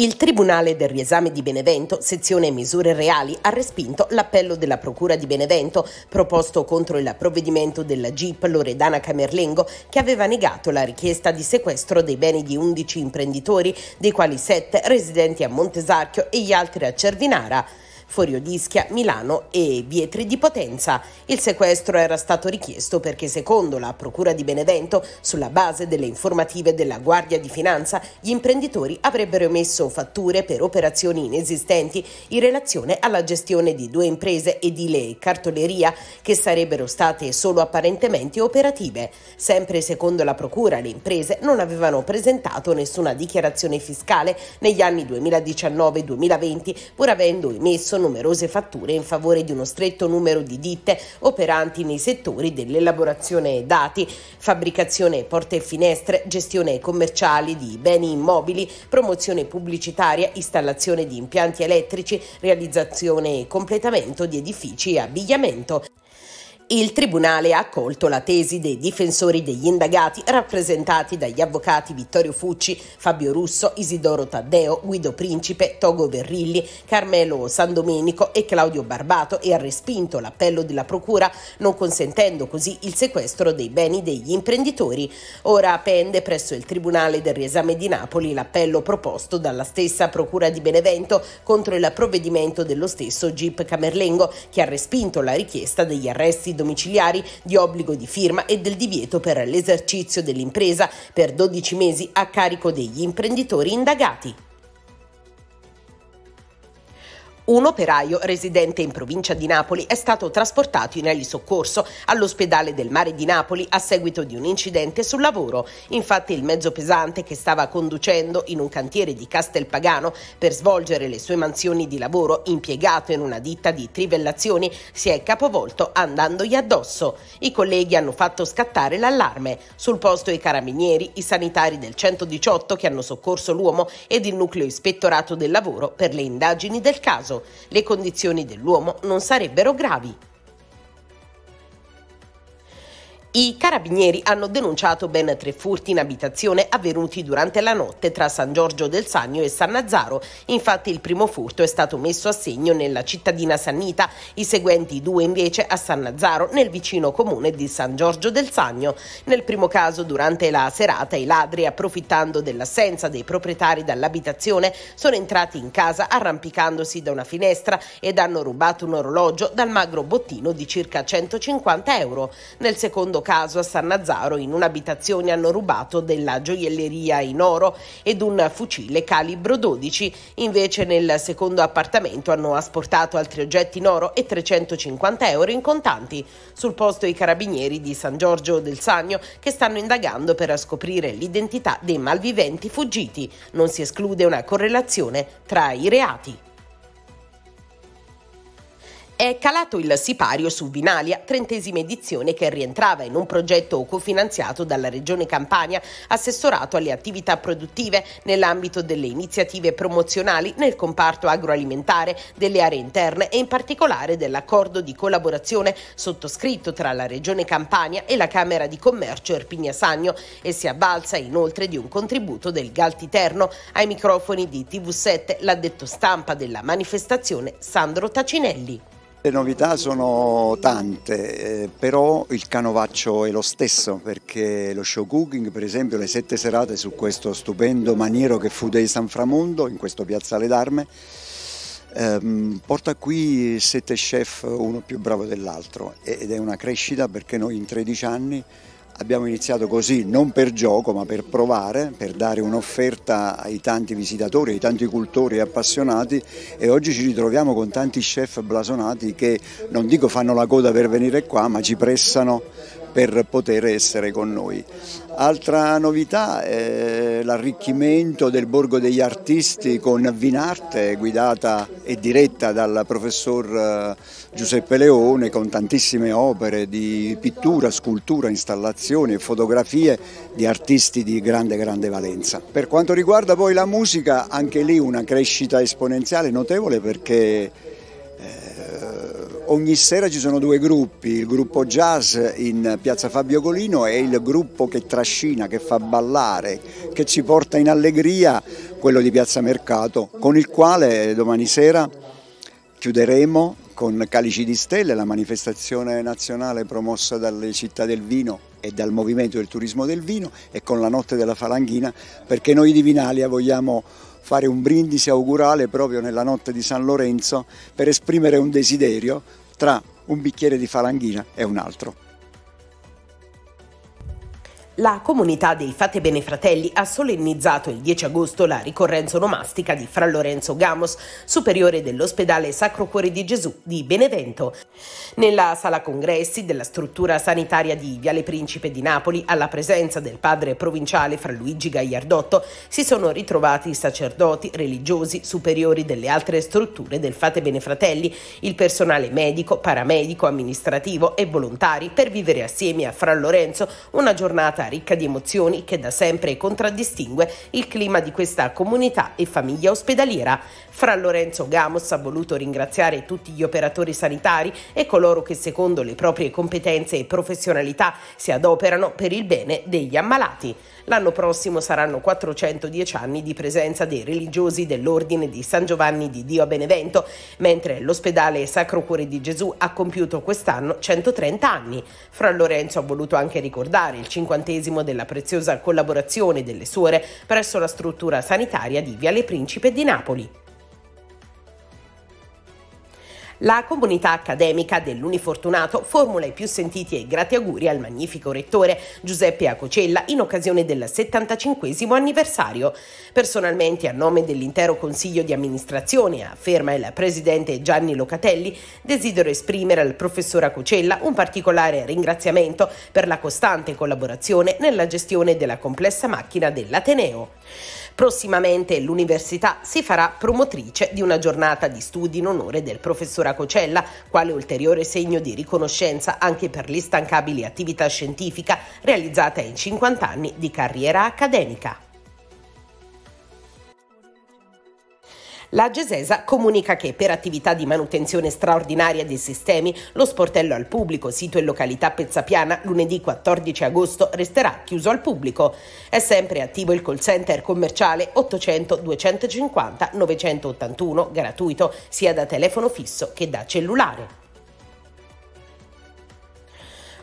Il Tribunale del riesame di Benevento, sezione misure reali, ha respinto l'appello della Procura di Benevento proposto contro il provvedimento della GIP Loredana Camerlengo che aveva negato la richiesta di sequestro dei beni di 11 imprenditori, dei quali 7 residenti a Montesarchio e gli altri a Cervinara. Forio d'Ischia, Milano e Vietri di Potenza. Il sequestro era stato richiesto perché secondo la Procura di Benevento, sulla base delle informative della Guardia di Finanza, gli imprenditori avrebbero emesso fatture per operazioni inesistenti in relazione alla gestione di due imprese edile e cartoleria che sarebbero state solo apparentemente operative. Sempre secondo la Procura, le imprese non avevano presentato nessuna dichiarazione fiscale negli anni 2019-2020 pur avendo emesso numerose fatture in favore di uno stretto numero di ditte operanti nei settori dell'elaborazione dati, fabbricazione porte e finestre, gestione commerciali di beni immobili, promozione pubblicitaria, installazione di impianti elettrici, realizzazione e completamento di edifici e abbigliamento. Il Tribunale ha accolto la tesi dei difensori degli indagati rappresentati dagli avvocati Vittorio Fucci, Fabio Russo, Isidoro Taddeo, Guido Principe, Togo Verrilli, Carmelo Sandomenico e Claudio Barbato e ha respinto l'appello della Procura non consentendo così il sequestro dei beni degli imprenditori. Ora pende presso il Tribunale del Riesame di Napoli l'appello proposto dalla stessa Procura di Benevento contro il provvedimento dello stesso Gip Camerlengo che ha respinto la richiesta degli arresti domiciliari di obbligo di firma e del divieto per l'esercizio dell'impresa per 12 mesi a carico degli imprenditori indagati. Un operaio residente in provincia di Napoli è stato trasportato in soccorso all'ospedale del mare di Napoli a seguito di un incidente sul lavoro. Infatti il mezzo pesante che stava conducendo in un cantiere di Castelpagano per svolgere le sue mansioni di lavoro impiegato in una ditta di trivellazioni si è capovolto andandogli addosso. I colleghi hanno fatto scattare l'allarme. Sul posto i carabinieri, i sanitari del 118 che hanno soccorso l'uomo ed il nucleo ispettorato del lavoro per le indagini del caso le condizioni dell'uomo non sarebbero gravi. I carabinieri hanno denunciato ben tre furti in abitazione avvenuti durante la notte tra San Giorgio del Sannio e San Nazzaro. Infatti il primo furto è stato messo a segno nella cittadina Sannita, i seguenti due invece a San Nazzaro nel vicino comune di San Giorgio del Sannio. Nel primo caso durante la serata i ladri approfittando dell'assenza dei proprietari dall'abitazione sono entrati in casa arrampicandosi da una finestra ed hanno rubato un orologio dal magro bottino di circa 150 euro. Nel secondo caso caso a San Nazaro in un'abitazione hanno rubato della gioielleria in oro ed un fucile calibro 12, invece nel secondo appartamento hanno asportato altri oggetti in oro e 350 euro in contanti. Sul posto i carabinieri di San Giorgio del Sagno che stanno indagando per scoprire l'identità dei malviventi fuggiti. Non si esclude una correlazione tra i reati. È calato il sipario su Vinalia, trentesima edizione che rientrava in un progetto cofinanziato dalla Regione Campania, assessorato alle attività produttive nell'ambito delle iniziative promozionali nel comparto agroalimentare, delle aree interne e in particolare dell'accordo di collaborazione sottoscritto tra la Regione Campania e la Camera di Commercio Erpigna Sagno e si avvalsa inoltre di un contributo del Galtiterno ai microfoni di TV7, l'ha detto stampa della manifestazione Sandro Tacinelli. Le novità sono tante, eh, però il canovaccio è lo stesso perché lo show cooking, per esempio le sette serate su questo stupendo maniero che fu dei San Framondo, in questo piazzale d'arme, ehm, porta qui sette chef, uno più bravo dell'altro ed è una crescita perché noi in 13 anni Abbiamo iniziato così non per gioco ma per provare, per dare un'offerta ai tanti visitatori, ai tanti cultori e appassionati e oggi ci ritroviamo con tanti chef blasonati che non dico fanno la coda per venire qua ma ci pressano per poter essere con noi. Altra novità è l'arricchimento del Borgo degli Artisti con Vinarte guidata e diretta dal professor eh, Giuseppe Leone con tantissime opere di pittura, scultura, installazioni e fotografie di artisti di grande grande valenza. Per quanto riguarda poi la musica, anche lì una crescita esponenziale notevole perché Ogni sera ci sono due gruppi, il gruppo jazz in piazza Fabio Golino e il gruppo che trascina, che fa ballare, che ci porta in allegria, quello di piazza Mercato, con il quale domani sera chiuderemo con Calici di Stelle, la manifestazione nazionale promossa dalle città del vino e dal movimento del turismo del vino e con la notte della Falanghina perché noi di Vinalia vogliamo fare un brindisi augurale proprio nella notte di San Lorenzo per esprimere un desiderio tra un bicchiere di falanghina e un altro. La comunità dei Fate Bene Fratelli ha solennizzato il 10 agosto la ricorrenza onomastica di Fra Lorenzo Gamos, superiore dell'ospedale Sacro Cuore di Gesù di Benevento. Nella sala congressi della struttura sanitaria di Viale Principe di Napoli, alla presenza del padre provinciale Fra Luigi Gagliardotto, si sono ritrovati sacerdoti, religiosi, superiori delle altre strutture del Fate Bene Fratelli, il personale medico, paramedico, amministrativo e volontari per vivere assieme a Fra Lorenzo una giornata ricca di emozioni che da sempre contraddistingue il clima di questa comunità e famiglia ospedaliera. Fra Lorenzo Gamos ha voluto ringraziare tutti gli operatori sanitari e coloro che secondo le proprie competenze e professionalità si adoperano per il bene degli ammalati. L'anno prossimo saranno 410 anni di presenza dei religiosi dell'Ordine di San Giovanni di Dio a Benevento, mentre l'ospedale Sacro Cuore di Gesù ha compiuto quest'anno 130 anni. Fra Lorenzo ha voluto anche ricordare il cinquantesimo della preziosa collaborazione delle suore presso la struttura sanitaria di Viale Principe di Napoli. La comunità accademica dell'Unifortunato formula i più sentiti e grati auguri al magnifico rettore Giuseppe Acocella in occasione del 75 anniversario. Personalmente, a nome dell'intero Consiglio di amministrazione, afferma il presidente Gianni Locatelli, desidero esprimere al professor Acocella un particolare ringraziamento per la costante collaborazione nella gestione della complessa macchina dell'Ateneo. Prossimamente l'università si farà promotrice di una giornata di studi in onore del professor Acocella, quale ulteriore segno di riconoscenza anche per l'instancabile attività scientifica realizzata in 50 anni di carriera accademica. La Gesesa comunica che per attività di manutenzione straordinaria dei sistemi lo sportello al pubblico, sito in località Pezzapiana, lunedì 14 agosto resterà chiuso al pubblico. È sempre attivo il call center commerciale 800 250 981 gratuito sia da telefono fisso che da cellulare.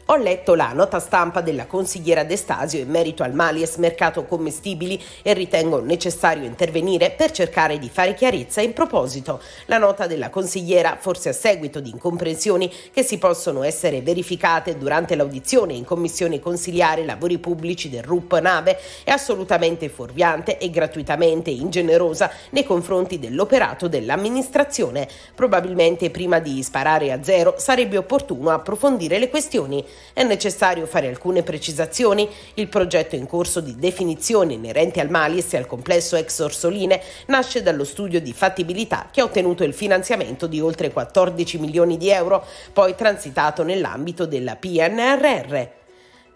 Ho letto la nota stampa della consigliera D'Estasio in merito al Malies mercato commestibili e ritengo necessario intervenire per cercare di fare chiarezza in proposito. La nota della consigliera, forse a seguito di incomprensioni che si possono essere verificate durante l'audizione in Commissione Consiliare Lavori Pubblici del RUP Nave, è assolutamente fuorviante e gratuitamente ingenerosa nei confronti dell'operato dell'amministrazione. Probabilmente prima di sparare a zero sarebbe opportuno approfondire le questioni. È necessario fare alcune precisazioni. Il progetto in corso di definizione inerente al Malis e al complesso ex Orsoline nasce dallo studio di fattibilità che ha ottenuto il finanziamento di oltre 14 milioni di euro, poi transitato nell'ambito della PNRR.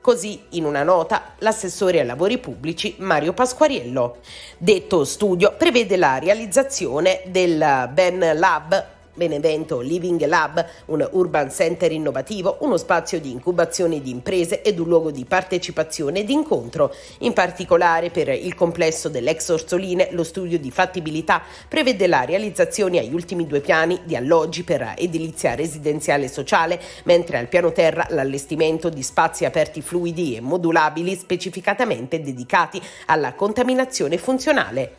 Così, in una nota, l'assessore ai lavori pubblici Mario Pasquariello. Detto studio prevede la realizzazione del Ben Lab Benevento Living Lab, un urban center innovativo, uno spazio di incubazione di imprese ed un luogo di partecipazione e di incontro. In particolare per il complesso dell'ex Orsoline lo studio di fattibilità prevede la realizzazione agli ultimi due piani di alloggi per edilizia residenziale e sociale, mentre al piano terra l'allestimento di spazi aperti fluidi e modulabili specificatamente dedicati alla contaminazione funzionale.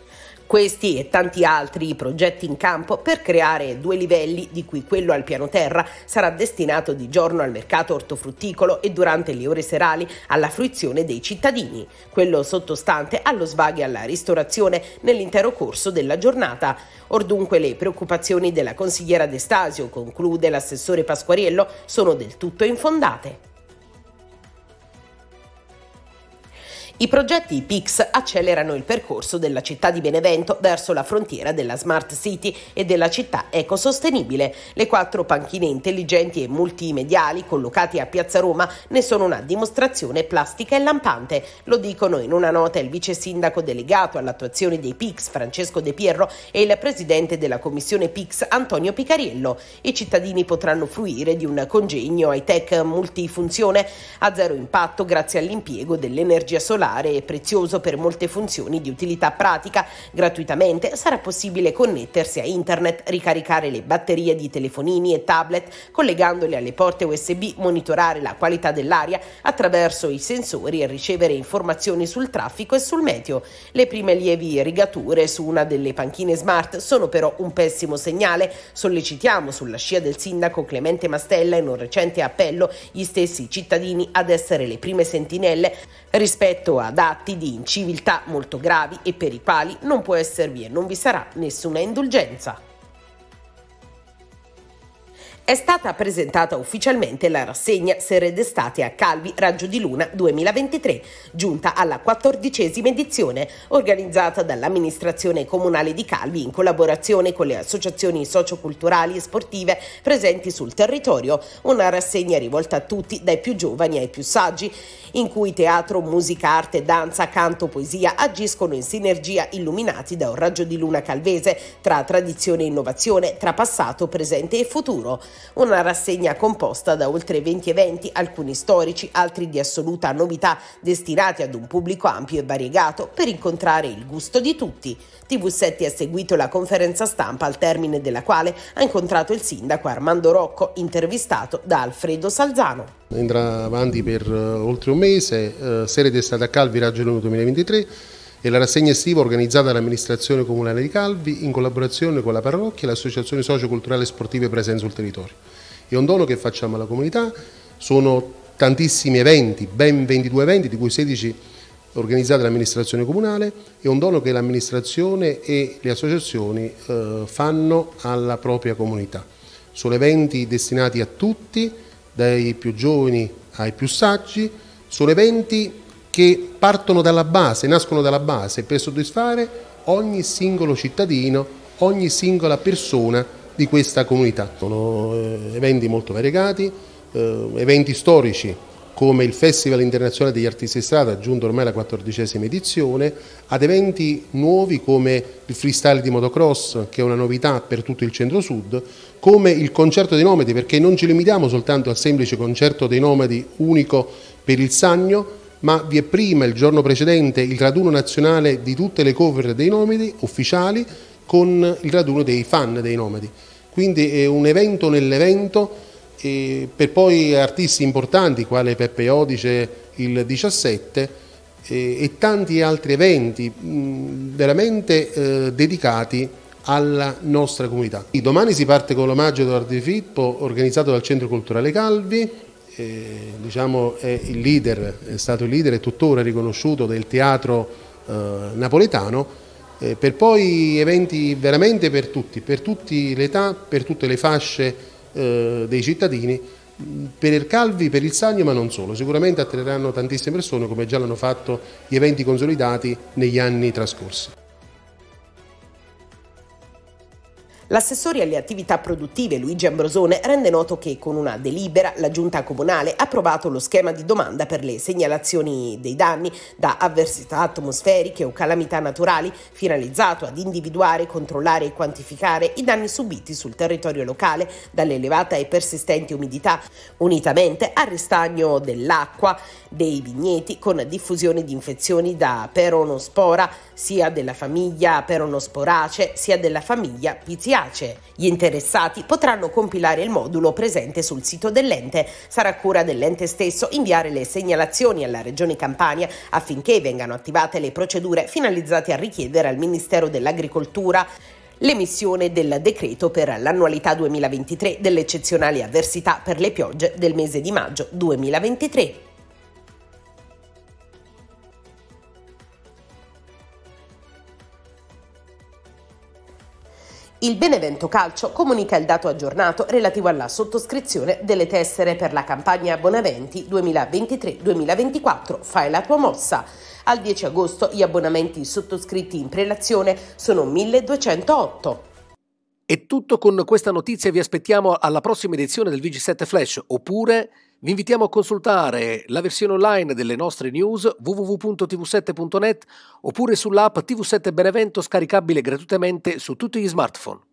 Questi e tanti altri progetti in campo per creare due livelli, di cui quello al piano terra sarà destinato di giorno al mercato ortofrutticolo e durante le ore serali alla fruizione dei cittadini, quello sottostante allo svago e alla ristorazione nell'intero corso della giornata. Or dunque le preoccupazioni della consigliera D'Estasio, conclude l'assessore Pasquariello, sono del tutto infondate. I progetti PIX accelerano il percorso della città di Benevento verso la frontiera della Smart City e della città ecosostenibile. Le quattro panchine intelligenti e multimediali collocate a Piazza Roma ne sono una dimostrazione plastica e lampante. Lo dicono in una nota il vice sindaco delegato all'attuazione dei PIX Francesco De Pierro e il presidente della commissione PIX Antonio Picariello. I cittadini potranno fruire di un congegno high-tech multifunzione a zero impatto grazie all'impiego dell'energia solare particolare e prezioso per molte funzioni di utilità pratica. Gratuitamente sarà possibile connettersi a internet, ricaricare le batterie di telefonini e tablet, collegandole alle porte USB, monitorare la qualità dell'aria attraverso i sensori e ricevere informazioni sul traffico e sul meteo. Le prime lievi rigature su una delle panchine smart sono però un pessimo segnale. Sollecitiamo sulla scia del sindaco Clemente Mastella in un recente appello gli stessi cittadini ad essere le prime sentinelle rispetto da atti di inciviltà molto gravi e per i quali non può esservi e non vi sarà nessuna indulgenza. È stata presentata ufficialmente la rassegna Sere d'estate a Calvi Raggio di Luna 2023, giunta alla quattordicesima edizione, organizzata dall'amministrazione comunale di Calvi in collaborazione con le associazioni socioculturali e sportive presenti sul territorio, una rassegna rivolta a tutti, dai più giovani ai più saggi, in cui teatro, musica, arte, danza, canto, poesia agiscono in sinergia illuminati da un raggio di luna calvese, tra tradizione e innovazione, tra passato, presente e futuro. Una rassegna composta da oltre 20 eventi, alcuni storici, altri di assoluta novità, destinati ad un pubblico ampio e variegato per incontrare il gusto di tutti. TV7 ha seguito la conferenza stampa al termine della quale ha incontrato il sindaco Armando Rocco, intervistato da Alfredo Salzano. Andrà avanti per uh, oltre un mese, uh, eh, Serete è a Calvi, Raggio 2023 e la rassegna estiva organizzata dall'amministrazione comunale di Calvi in collaborazione con la parrocchia e l'associazione socioculturale socioculturali e sportive presenti sul territorio. È un dono che facciamo alla comunità, sono tantissimi eventi, ben 22 eventi, di cui 16 organizzati dall'amministrazione comunale, è un dono che l'amministrazione e le associazioni eh, fanno alla propria comunità. Sono eventi destinati a tutti, dai più giovani ai più saggi, sono eventi che partono dalla base, nascono dalla base per soddisfare ogni singolo cittadino, ogni singola persona di questa comunità. Sono eh, eventi molto variegati, eh, eventi storici come il Festival Internazionale degli Artisti di Strada, giunto ormai alla quattordicesima edizione, ad eventi nuovi come il freestyle di motocross, che è una novità per tutto il centro-sud, come il concerto dei nomadi, perché non ci limitiamo soltanto al semplice concerto dei nomadi unico per il Sagno, ma vi è prima il giorno precedente il raduno nazionale di tutte le cover dei nomadi ufficiali con il raduno dei fan dei nomadi. Quindi è un evento nell'evento per poi artisti importanti quale Peppe Odice il 17 e tanti altri eventi veramente eh, dedicati alla nostra comunità. Domani si parte con l'omaggio ad Arti Filippo organizzato dal Centro Culturale Calvi eh, diciamo, è, il leader, è stato il leader e tuttora riconosciuto del teatro eh, napoletano eh, per poi eventi veramente per tutti, per tutte le età, per tutte le fasce eh, dei cittadini, per il Calvi, per il Sagno ma non solo, sicuramente attireranno tantissime persone come già l'hanno fatto gli eventi consolidati negli anni trascorsi. L'assessore alle attività produttive Luigi Ambrosone rende noto che con una delibera la giunta comunale ha approvato lo schema di domanda per le segnalazioni dei danni da avversità atmosferiche o calamità naturali, finalizzato ad individuare, controllare e quantificare i danni subiti sul territorio locale dall'elevata e persistente umidità, unitamente al ristagno dell'acqua dei vigneti con diffusione di infezioni da peronospora sia della famiglia peronosporace sia della famiglia Pizia piace. Gli interessati potranno compilare il modulo presente sul sito dell'ente. Sarà cura dell'ente stesso inviare le segnalazioni alla Regione Campania affinché vengano attivate le procedure finalizzate a richiedere al Ministero dell'Agricoltura l'emissione del decreto per l'annualità 2023 delle eccezionali avversità per le piogge del mese di maggio 2023. Il Benevento Calcio comunica il dato aggiornato relativo alla sottoscrizione delle tessere per la campagna Abbonamenti 2023-2024. Fai la tua mossa. Al 10 agosto gli abbonamenti sottoscritti in prelazione sono 1208. È tutto con questa notizia, vi aspettiamo alla prossima edizione del VG7 Flash oppure vi invitiamo a consultare la versione online delle nostre news www.tv7.net oppure sull'app TV7 Benevento scaricabile gratuitamente su tutti gli smartphone.